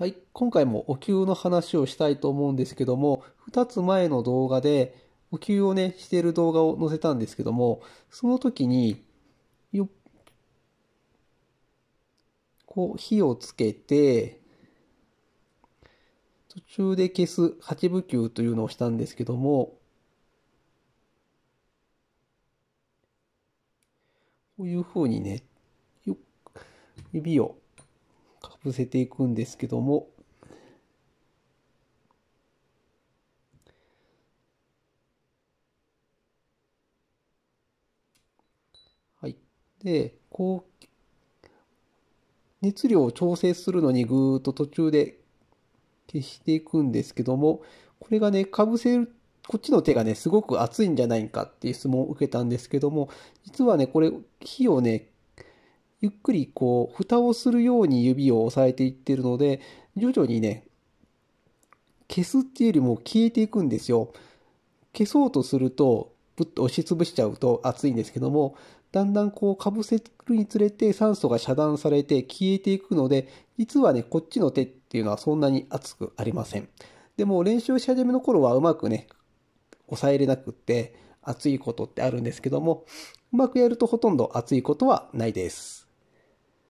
はい、今回もお灸の話をしたいと思うんですけども、2つ前の動画でお灸をね、している動画を載せたんですけども、その時に、こう火をつけて、途中で消す8部灸というのをしたんですけども、こういう風にね、指をぶせていくんですけども、はい。で、こう、熱量を調整するのにぐーっと途中で消していくんですけども、これがね、かぶせる、こっちの手がね、すごく熱いんじゃないかっていう質問を受けたんですけども、実はね、これ、火をね、ゆっくりこう、蓋をするように指を押さえていってるので、徐々にね、消すっていうよりも消えていくんですよ。消そうとすると、ぶっと押しつぶしちゃうと熱いんですけども、だんだんこう、かぶせるにつれて酸素が遮断されて消えていくので、実はね、こっちの手っていうのはそんなに熱くありません。でも練習し始めの頃はうまくね、抑えれなくって、熱いことってあるんですけども、うまくやるとほとんど熱いことはないです。